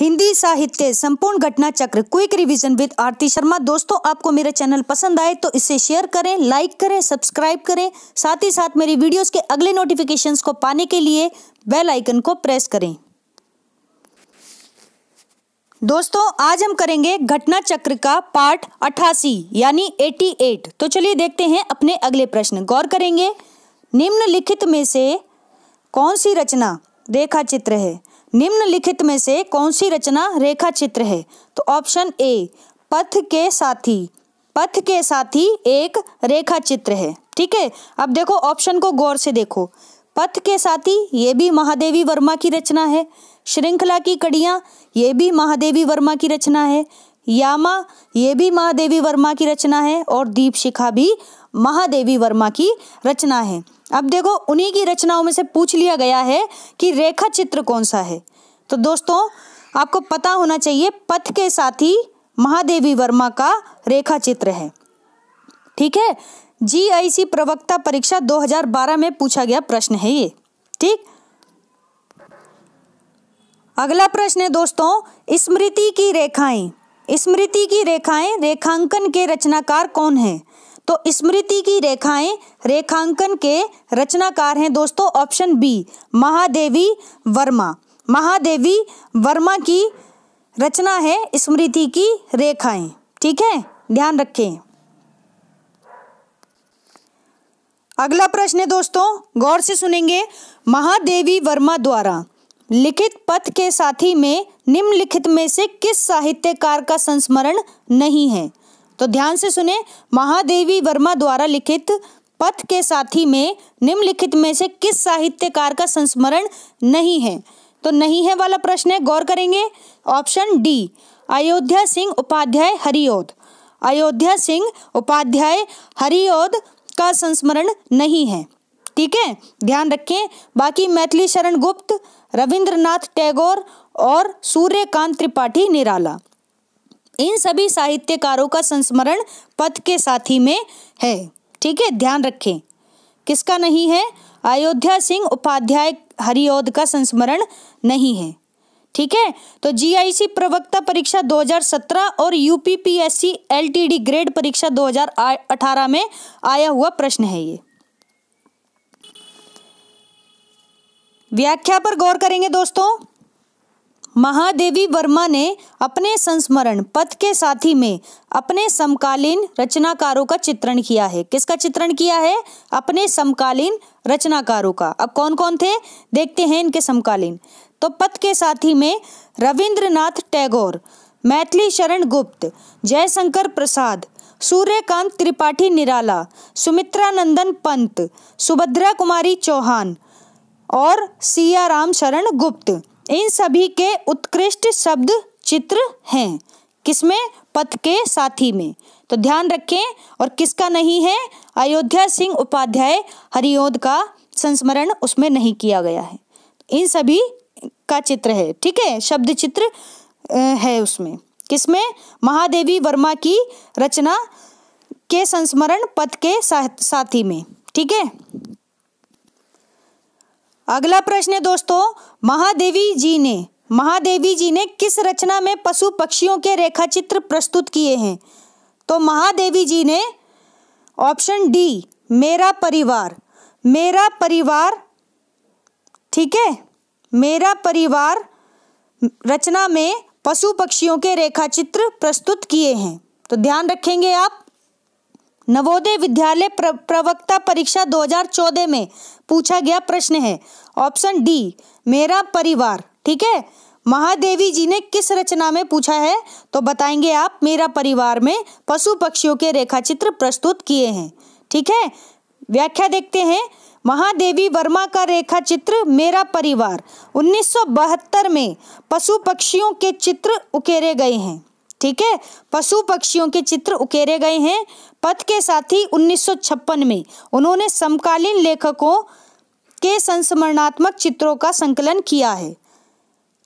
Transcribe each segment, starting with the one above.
हिंदी साहित्य संपूर्ण घटना चक्र quick revision with Aarti Sharma दोस्तों आपको मेरा चैनल पसंद आए तो इसे शेयर करें लाइक करें सब्सक्राइब करें साथ ही साथ मेरी वीडियोस के अगले नोटिफिकेशंस को पाने के लिए बेल आइकन को प्रेस करें दोस्तों आज हम करेंगे घटना चक्र का पार्ट 88 यानी 88 तो चलिए देखते हैं अपने अगले प्रश्न गौर करेंगे निम्नलिखित में से कौन सी रचना रेखा चित्र है निम्नलिखित में से कौन सी रचना रेखा चित्र है तो ऑप्शन ए पथ के साथी पथ के साथी एक रेखा चित्र है ठीक है अब देखो ऑप्शन को गौर से देखो पथ के साथी ये भी महादेवी वर्मा की रचना है श्रृंखला की कड़ियाँ ये भी महादेवी वर्मा की रचना है यामा ये भी महादेवी वर्मा की रचना है और दीप शिखा भी महादेवी वर्मा की रचना है अब देखो उन्हीं की रचनाओं में से पूछ लिया गया है कि रेखा चित्र कौन सा है तो दोस्तों आपको पता होना चाहिए पथ के साथी महादेवी वर्मा का रेखा चित्र है ठीक है जीआईसी प्रवक्ता परीक्षा 2012 में पूछा गया प्रश्न है ये ठीक अगला प्रश्न है दोस्तों स्मृति की रेखाएं स्मृति की रेखाएं रेखांकन के रचनाकार कौन है तो स्मृति की रेखाएं रेखांकन के रचनाकार हैं दोस्तों ऑप्शन बी महादेवी वर्मा महादेवी वर्मा की रचना है स्मृति की रेखाएं ठीक है ध्यान रखें अगला प्रश्न है दोस्तों गौर से सुनेंगे महादेवी वर्मा द्वारा लिखित पथ के साथी में निम्नलिखित में से किस साहित्यकार का संस्मरण नहीं है तो ध्यान से सुने महादेवी वर्मा द्वारा लिखित पथ के साथी में निम्नलिखित में से किस साहित्यकार का संस्मरण नहीं है तो नहीं है वाला प्रश्न है गौर करेंगे ऑप्शन डी अयोध्या सिंह उपाध्याय हरिओद अयोध्या सिंह उपाध्याय हरिओद का संस्मरण नहीं है ठीक है ध्यान रखें बाकी मैथिली शरण गुप्त रविंद्रनाथ टैगोर और सूर्यकांत त्रिपाठी निराला इन सभी साहित्यकारों का संस्मरण पथ के साथी में है ठीक है ध्यान रखें किसका नहीं है अयोध्या सिंह उपाध्याय हरिओद का संस्मरण नहीं है ठीक है तो जीआईसी प्रवक्ता परीक्षा 2017 और यूपीपीएससी एलटीडी ग्रेड परीक्षा 2018 में आया हुआ प्रश्न है ये व्याख्या पर गौर करेंगे दोस्तों महादेवी वर्मा ने अपने संस्मरण पथ के साथी में अपने समकालीन रचनाकारों का चित्रण किया है किसका चित्रण किया है अपने समकालीन रचनाकारों का अब कौन कौन थे देखते हैं इनके समकालीन तो पथ के साथी में रविंद्रनाथ टैगोर मैथिली शरण गुप्त जयशंकर प्रसाद सूर्यकांत त्रिपाठी निराला सुमित्रा नंदन पंत सुभद्रा कुमारी चौहान और सियाराम शरण गुप्त इन सभी के उत्कृष्ट शब्द चित्र हैं किसमें पथ के साथी में तो ध्यान रखें और किसका नहीं है अयोध्या सिंह उपाध्याय हरिओद का संस्मरण उसमें नहीं किया गया है इन सभी का चित्र है ठीक है शब्द चित्र है उसमें किसमें महादेवी वर्मा की रचना के संस्मरण पथ के साथी में ठीक है अगला प्रश्न है दोस्तों महादेवी जी ने महादेवी जी ने किस रचना में पशु पक्षियों के रेखाचित्र प्रस्तुत किए हैं तो महादेवी जी ने ऑप्शन डी मेरा परिवार मेरा परिवार ठीक है मेरा परिवार रचना में पशु पक्षियों के रेखाचित्र प्रस्तुत किए हैं तो ध्यान रखेंगे आप नवोदय विद्यालय प्रवक्ता परीक्षा 2014 में पूछा गया प्रश्न है ऑप्शन डी मेरा परिवार ठीक है महादेवी जी ने किस रचना में पूछा है तो बताएंगे आप मेरा परिवार में पशु पक्षियों के रेखाचित्र प्रस्तुत किए हैं ठीक है व्याख्या देखते हैं महादेवी वर्मा का रेखा चित्र मेरा परिवार 1972 में पशु पक्षियों के चित्र उकेरे गए हैं ठीक है पशु पक्षियों के चित्र उकेरे गए हैं पथ के साथ ही 1956 में उन्होंने समकालीन लेखकों के संस्मरणात्मक चित्रों का संकलन किया है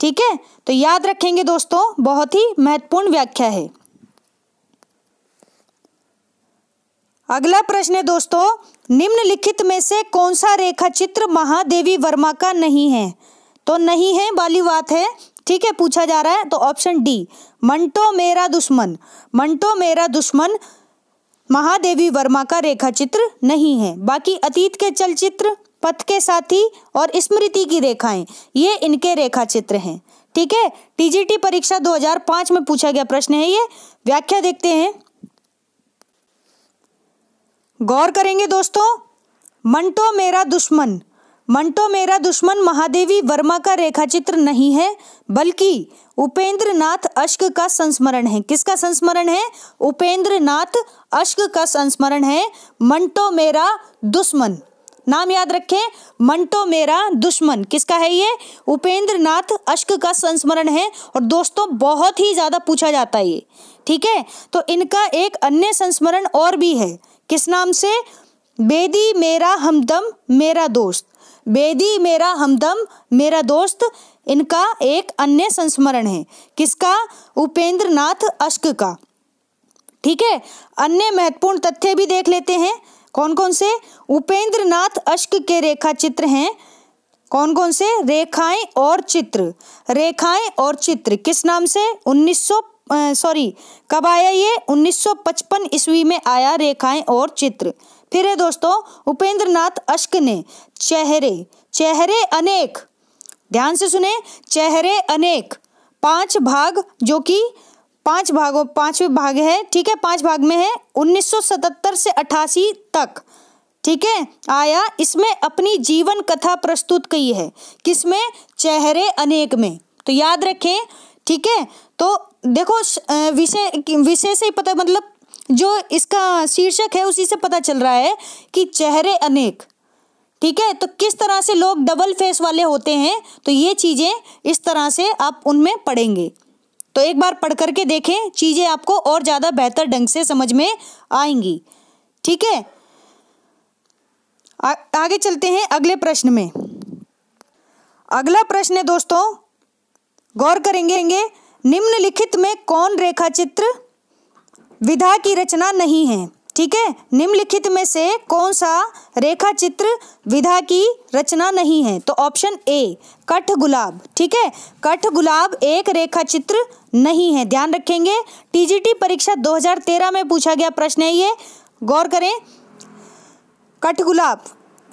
ठीक है तो याद रखेंगे दोस्तों बहुत ही महत्वपूर्ण व्याख्या है अगला प्रश्न है दोस्तों निम्नलिखित में से कौन सा रेखा चित्र महादेवी वर्मा का नहीं है तो नहीं है वाली बात है ठीक है पूछा जा रहा है तो ऑप्शन डी मंटो मेरा दुश्मन मंटो मेरा दुश्मन महादेवी वर्मा का रेखा चित्र नहीं है बाकी अतीत के चलचित्र पथ के साथी और स्मृति की रेखाएं ये इनके रेखा चित्र हैं ठीक है टीजीटी परीक्षा 2005 में पूछा गया प्रश्न है ये व्याख्या देखते हैं गौर करेंगे दोस्तों मंटो मेरा दुश्मन मंटो मेरा दुश्मन महादेवी वर्मा का रेखाचित्र नहीं है बल्कि उपेंद्र नाथ अश्क का संस्मरण है किसका संस्मरण है उपेंद्र नाथ अश्क का संस्मरण है मंटो मेरा दुश्मन नाम याद रखें मंटो मेरा दुश्मन किसका है ये उपेंद्र नाथ अश्क का संस्मरण है और दोस्तों बहुत ही ज़्यादा पूछा जाता है ये ठीक है तो इनका एक अन्य संस्मरण और भी है किस नाम से बेदी मेरा हमदम मेरा दोस्त बेदी मेरा हमदम मेरा दोस्त इनका एक अन्य संस्मरण है किसका उपेंद्र नाथ अश्क का ठीक है अन्य महत्वपूर्ण तथ्य भी देख लेते हैं कौन कौन से उपेंद्र नाथ अश्क के रेखा चित्र हैं कौन कौन से रेखाएं और चित्र रेखाएं और चित्र किस नाम से 1900 सॉरी कब आया ये 1955 ईस्वी में आया रेखाएं और चित्र फिर है दोस्तों उपेंद्र नाथ अश्क ने चेहरे चेहरे अनेक ध्यान से सुने चेहरे अनेक पांच भाग जो कि पांच भागों पांचवें भाग है ठीक है पांच भाग में है 1977 से 88 तक ठीक है आया इसमें अपनी जीवन कथा प्रस्तुत की है किसमें चेहरे अनेक में तो याद रखें ठीक है तो देखो विषय विषय से ही पता मतलब जो इसका शीर्षक है उसी से पता चल रहा है कि चेहरे अनेक ठीक है तो किस तरह से लोग डबल फेस वाले होते हैं तो ये चीज़ें इस तरह से आप उनमें पढ़ेंगे तो एक बार पढ़ करके देखें चीज़ें आपको और ज़्यादा बेहतर ढंग से समझ में आएंगी ठीक है आगे चलते हैं अगले प्रश्न में अगला प्रश्न है दोस्तों गौर करेंगे निम्नलिखित में कौन रेखा चित्र विधा की रचना नहीं है ठीक है निम्नलिखित में से कौन सा रेखा चित्र विधा की रचना नहीं है तो ऑप्शन ए कठ गुलाब ठीक है कठ गुलाब एक रेखा चित्र नहीं है ध्यान रखेंगे टीजीटी परीक्षा 2013 में पूछा गया प्रश्न है ये गौर करें कठ गुलाब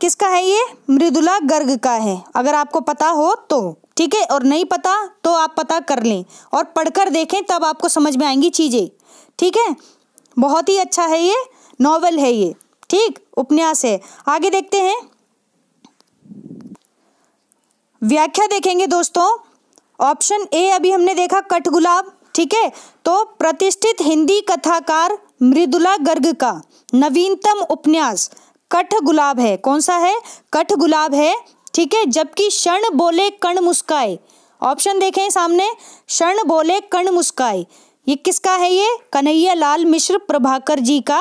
किसका है ये मृदुला गर्ग का है अगर आपको पता हो तो ठीक है और नहीं पता तो आप पता कर लें और पढ़कर देखें तब आपको समझ में आएंगी चीज़ें ठीक है बहुत ही अच्छा है ये नॉवल है ये ठीक उपन्यास है आगे देखते हैं व्याख्या देखेंगे दोस्तों ऑप्शन ए अभी हमने देखा कट गुलाब ठीक है तो प्रतिष्ठित हिंदी कथाकार मृदुला गर्ग का नवीनतम उपन्यास कठ गुलाब है कौन सा है कठ गुलाब है ठीक है जबकि क्षण बोले कण मुस्काए ऑप्शन देखें सामने क्षण बोले कण मुस्काए ये किसका है ये कन्हैया लाल मिश्र प्रभाकर जी का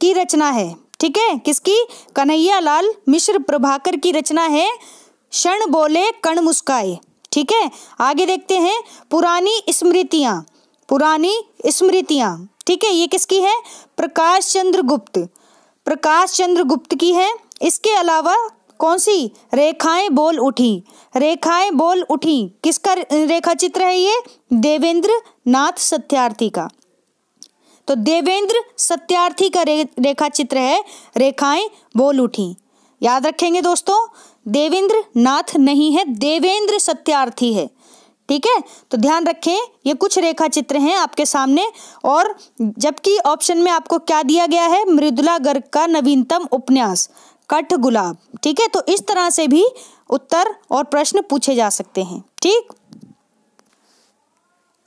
की रचना है ठीक है किसकी कन्हैया लाल मिश्र प्रभाकर की रचना है क्षण बोले कण मुस्काए ठीक है आगे देखते हैं पुरानी स्मृतियां पुरानी स्मृतियां ठीक है ये किसकी है प्रकाश चंद्र गुप्त प्रकाश चंद्र गुप्त की है इसके अलावा कौन सी रेखाएं बोल उठी रेखाएं बोल उठी किसका रेखा चित्र है ये देवेंद्र नाथ सत्यार्थी का तो देवेंद्र सत्यार्थी का रे, रेखा चित्र है रेखाएं बोल उठी याद रखेंगे दोस्तों देवेंद्र नाथ नहीं है देवेंद्र सत्यार्थी है ठीक है तो ध्यान रखें ये कुछ रेखा चित्र हैं आपके सामने और जबकि ऑप्शन में आपको क्या दिया गया है मृदुला गर्ग का नवीनतम उपन्यास कठ गुलाब ठीक है तो इस तरह से भी उत्तर और प्रश्न पूछे जा सकते हैं ठीक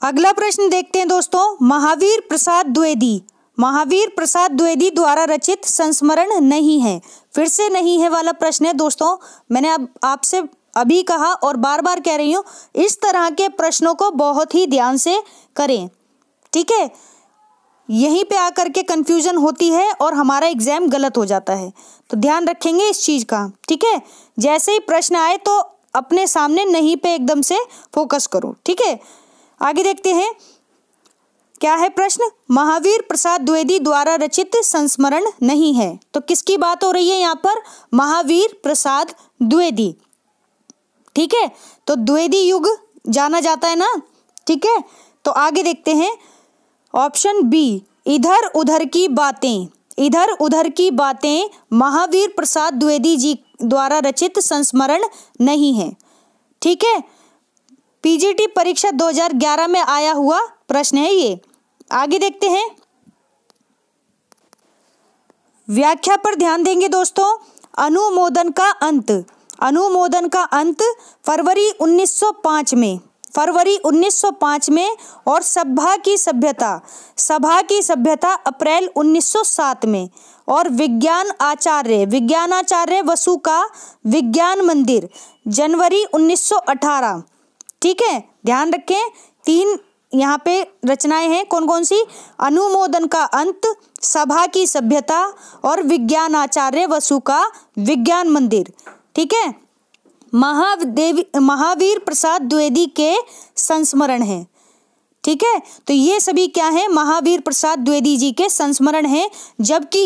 अगला प्रश्न देखते हैं दोस्तों महावीर प्रसाद द्वेदी महावीर प्रसाद द्वेदी द्वारा रचित संस्मरण नहीं है फिर से नहीं है वाला प्रश्न है दोस्तों मैंने अब आपसे अभी कहा और बार बार कह रही हूं इस तरह के प्रश्नों को बहुत ही ध्यान से करें ठीक है यहीं पे आकर के कन्फ्यूज़न होती है और हमारा एग्ज़ाम गलत हो जाता है तो ध्यान रखेंगे इस चीज़ का ठीक है जैसे ही प्रश्न आए तो अपने सामने नहीं पे एकदम से फोकस करो ठीक है आगे देखते हैं क्या है प्रश्न महावीर प्रसाद द्विवेदी द्वारा रचित संस्मरण नहीं है तो किसकी बात हो रही है यहाँ पर महावीर प्रसाद द्विवेदी ठीक है तो द्विवेदी युग जाना जाता है ना ठीक है तो आगे देखते हैं ऑप्शन बी इधर उधर की बातें इधर उधर की बातें महावीर प्रसाद द्विवेदी जी द्वारा रचित संस्मरण नहीं है ठीक है पीजीटी परीक्षा 2011 में आया हुआ प्रश्न है ये आगे देखते हैं व्याख्या पर ध्यान देंगे दोस्तों अनुमोदन का अंत अनुमोदन का अंत फरवरी 1905 में फरवरी 1905 में और सभा की सभ्यता सभा की सभ्यता अप्रैल 1907 में और विज्ञान आचार्य विज्ञानाचार्य वसु का विज्ञान मंदिर जनवरी 1918 ठीक है ध्यान रखें तीन यहाँ पे रचनाएं हैं कौन कौन सी अनुमोदन का अंत सभा की सभ्यता और विज्ञान आचार्य वसु का विज्ञान मंदिर ठीक है महादेव महावीर प्रसाद द्विवेदी के संस्मरण है ठीक है तो ये सभी क्या है महावीर प्रसाद द्विवेदी जी के संस्मरण हैं जबकि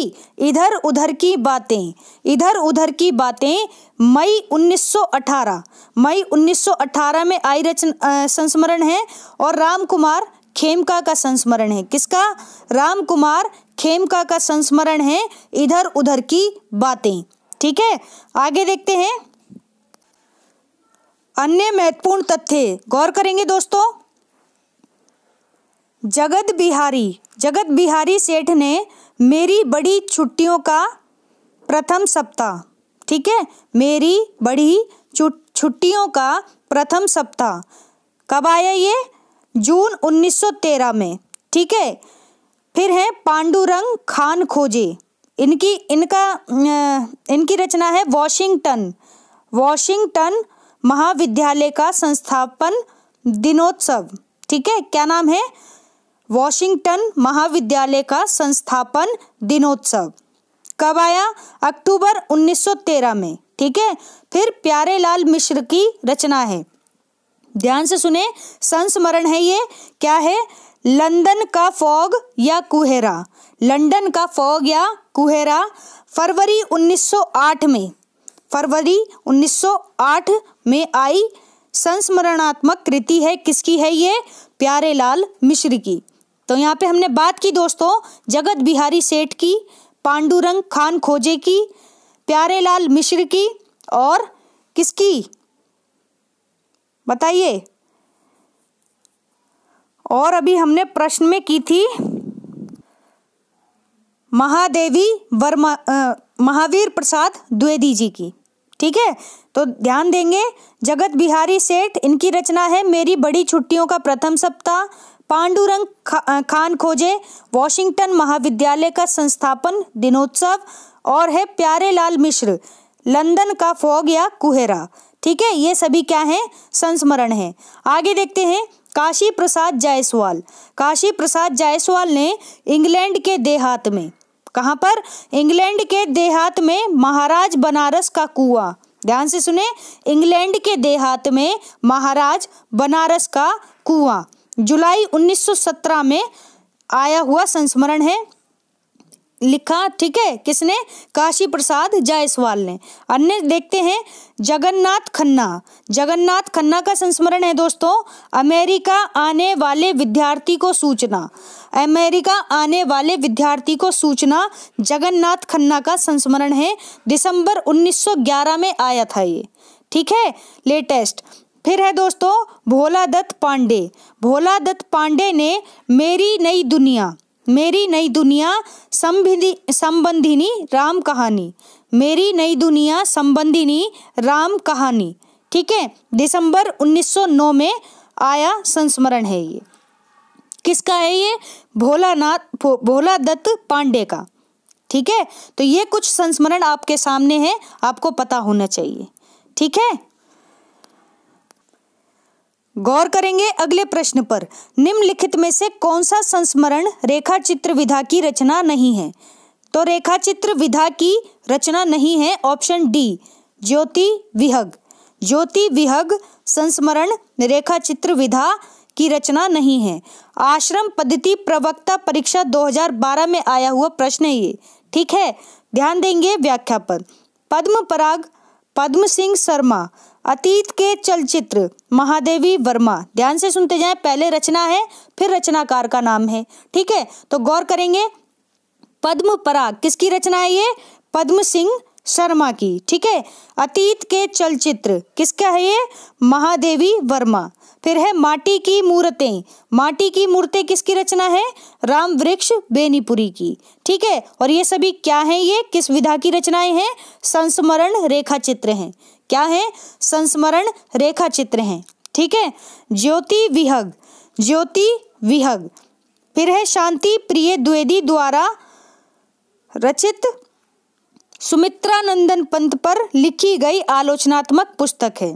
इधर उधर की बातें इधर उधर की बातें मई 1918 मई 1918 में आई रचन संस्मरण है और राम कुमार खेमका का संस्मरण है किसका राम कुमार खेमका का संस्मरण है इधर उधर की बातें ठीक है आगे देखते हैं अन्य महत्वपूर्ण तथ्य गौर करेंगे दोस्तों जगत बिहारी जगत बिहारी सेठ ने मेरी बड़ी छुट्टियों का प्रथम सप्ताह ठीक है मेरी बड़ी छुट्टियों का प्रथम सप्ताह कब आया ये जून 1913 में ठीक है फिर है पांडुरंग खान खोजे इनकी इनका इनकी रचना है वॉशिंगटन वॉशिंगटन महाविद्यालय का संस्थापन दिनोत्सव ठीक है क्या नाम है वॉशिंगटन महाविद्यालय का संस्थापन दिनोत्सव कब आया अक्टूबर 1913 में ठीक है फिर प्यारे लाल मिश्र की रचना है ध्यान से सुने संस्मरण है ये क्या है लंदन का फॉग या कुहेरा लंदन का फॉग या कुहेरा फरवरी 1908 में फरवरी 1908 में आई संस्मरणात्मक कृति है किसकी है ये प्यारे लाल मिश्र की तो यहाँ पे हमने बात की दोस्तों जगत बिहारी सेठ की पांडुरंग खान खोजे की प्यारे लाल मिश्र की और किसकी बताइए और अभी हमने प्रश्न में की थी महादेवी वर्मा आ, महावीर प्रसाद द्विवेदी जी की ठीक है तो ध्यान देंगे जगत बिहारी सेठ इनकी रचना है मेरी बड़ी छुट्टियों का प्रथम सप्ताह पांडुरंग खा, खान खोजे वॉशिंगटन महाविद्यालय का संस्थापन दिनोत्सव और है प्यारे लाल मिश्र लंदन का फॉग या कुहेरा ठीक है ये सभी क्या हैं संस्मरण है आगे देखते हैं काशी प्रसाद जायसवाल काशी प्रसाद जायसवाल ने इंग्लैंड के देहात में कहाँ पर इंग्लैंड के देहात में महाराज बनारस का कुआं ध्यान से सुने इंग्लैंड के देहात में महाराज बनारस का कुआं जुलाई 1917 में आया हुआ संस्मरण है लिखा ठीक है किसने काशी प्रसाद जायसवाल ने अन्य देखते हैं जगन्नाथ खन्ना जगन्नाथ खन्ना का संस्मरण है दोस्तों अमेरिका आने वाले विद्यार्थी को सूचना अमेरिका आने वाले विद्यार्थी को सूचना जगन्नाथ खन्ना का संस्मरण है दिसंबर 1911 में आया था ये ठीक है लेटेस्ट फिर है दोस्तों भोला दत्त पांडे भोला दत्त पांडे ने मेरी नई दुनिया मेरी नई दुनिया संबंधी संबंधिनी राम कहानी मेरी नई दुनिया संबंधिनी राम कहानी ठीक है दिसंबर 1909 में आया संस्मरण है ये किसका है ये भोलानाथ भो, भोला दत्त पांडे का ठीक है तो ये कुछ संस्मरण आपके सामने है आपको पता होना चाहिए ठीक है गौर करेंगे अगले प्रश्न पर निम्नलिखित में से कौन सा संस्मरण रेखा चित्र विधा की रचना नहीं है तो रेखा चित्र विधा की रचना नहीं है ऑप्शन डी ज्योति विहग ज्योति विहग संस्मरण रेखा चित्र विधा की रचना नहीं है आश्रम पद्धति प्रवक्ता परीक्षा 2012 में आया हुआ प्रश्न ये ठीक है ध्यान देंगे व्याख्या पर पद्म पराग पद्म सिंह शर्मा अतीत के चलचित्र महादेवी वर्मा ध्यान से सुनते जाए पहले रचना है फिर रचनाकार का नाम है ठीक है तो गौर करेंगे पद्म पराग किसकी रचना है ये पद्म सिंह शर्मा की ठीक है अतीत के चलचित्र किसका है ये महादेवी वर्मा फिर है माटी की मूर्तें माटी की मूर्तें किसकी रचना है राम वृक्ष बेनीपुरी की ठीक है और ये सभी क्या हैं ये किस विधा की रचनाएं हैं संस्मरण रेखा चित्र हैं क्या है संस्मरण रेखा चित्र हैं ठीक है ज्योति विहग ज्योति विहग फिर है शांति प्रिय द्वेदी द्वारा रचित सुमित्रानंदन पंत पर लिखी गई आलोचनात्मक पुस्तक है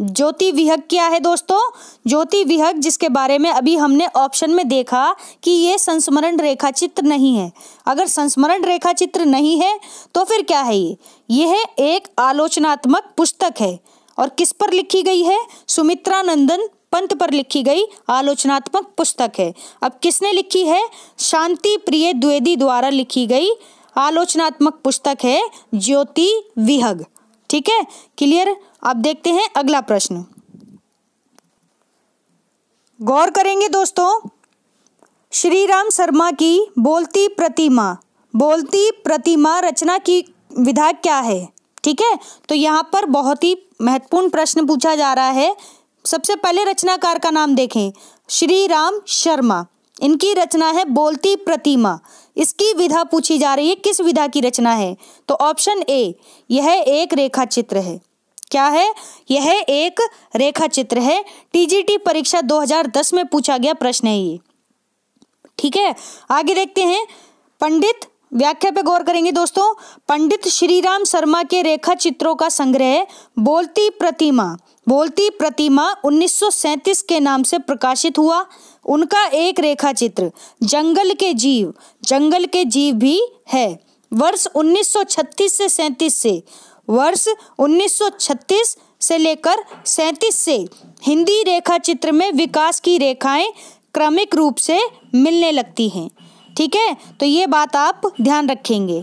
ज्योति विहग क्या है दोस्तों ज्योति विहग जिसके बारे में अभी हमने ऑप्शन में देखा कि ये संस्मरण रेखा चित्र नहीं है अगर संस्मरण रेखा चित्र नहीं है तो फिर क्या है ये यह एक आलोचनात्मक पुस्तक है और किस पर लिखी गई है सुमित्रा नंदन पंत पर लिखी गई आलोचनात्मक पुस्तक है अब किसने लिखी है शांति प्रिय द्वेदी द्वारा लिखी गई आलोचनात्मक पुस्तक है ज्योति विहग ठीक है क्लियर अब देखते हैं अगला प्रश्न गौर करेंगे दोस्तों श्री राम शर्मा की बोलती प्रतिमा बोलती प्रतिमा रचना की विधा क्या है ठीक है तो यहाँ पर बहुत ही महत्वपूर्ण प्रश्न पूछा जा रहा है सबसे पहले रचनाकार का नाम देखें श्री राम शर्मा इनकी रचना है बोलती प्रतिमा इसकी विधा पूछी जा रही है किस विधा की रचना है तो ऑप्शन ए यह एक रेखा चित्र है क्या है यह एक रेखा चित्र है टीजीटी परीक्षा 2010 में पूछा गया प्रश्न है ये ठीक है आगे देखते हैं पंडित व्याख्या पे गौर करेंगे दोस्तों पंडित श्रीराम शर्मा के रेखा चित्रों का संग्रह बोलती प्रतिमा बोलती प्रतिमा 1937 के नाम से प्रकाशित हुआ उनका एक रेखा चित्र जंगल के जीव जंगल के जीव भी है वर्ष 1936 से सैंतीस से वर्ष 1936 से लेकर सैंतीस से हिंदी रेखा चित्र में विकास की रेखाएं क्रमिक रूप से मिलने लगती हैं ठीक है तो ये बात आप ध्यान रखेंगे